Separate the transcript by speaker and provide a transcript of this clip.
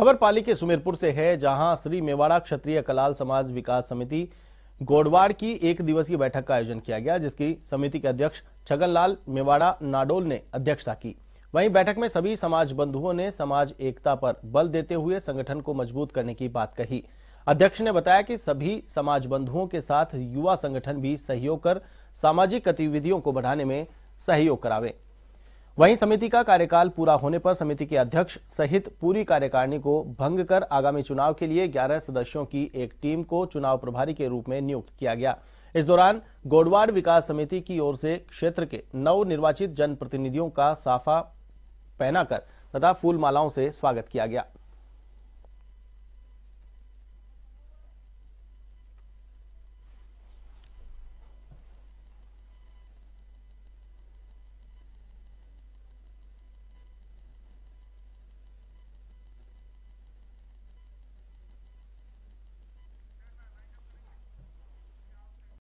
Speaker 1: खबर पाली के सुमेरपुर से है जहां श्री मेवाड़ा क्षत्रिय कलाल समाज विकास समिति गोडवाड़ की एक दिवसीय बैठक का आयोजन किया गया जिसकी समिति के अध्यक्ष छगन लाल मेवाड़ा नाडोल ने अध्यक्षता की वहीं बैठक में सभी समाज बंधुओं ने समाज एकता पर बल देते हुए संगठन को मजबूत करने की बात कही अध्यक्ष ने बताया कि सभी समाज बंधुओं के साथ युवा संगठन भी सहयोग कर सामाजिक गतिविधियों को बढ़ाने में सहयोग करावे वहीं समिति का कार्यकाल पूरा होने पर समिति के अध्यक्ष सहित पूरी कार्यकारिणी को भंग कर आगामी चुनाव के लिए 11 सदस्यों की एक टीम को चुनाव प्रभारी के रूप में नियुक्त किया गया इस दौरान गोडवाड़ विकास समिति की ओर से क्षेत्र के नव निर्वाचित जनप्रतिनिधियों का साफा पहनाकर तथा फूलमालाओं से स्वागत किया गया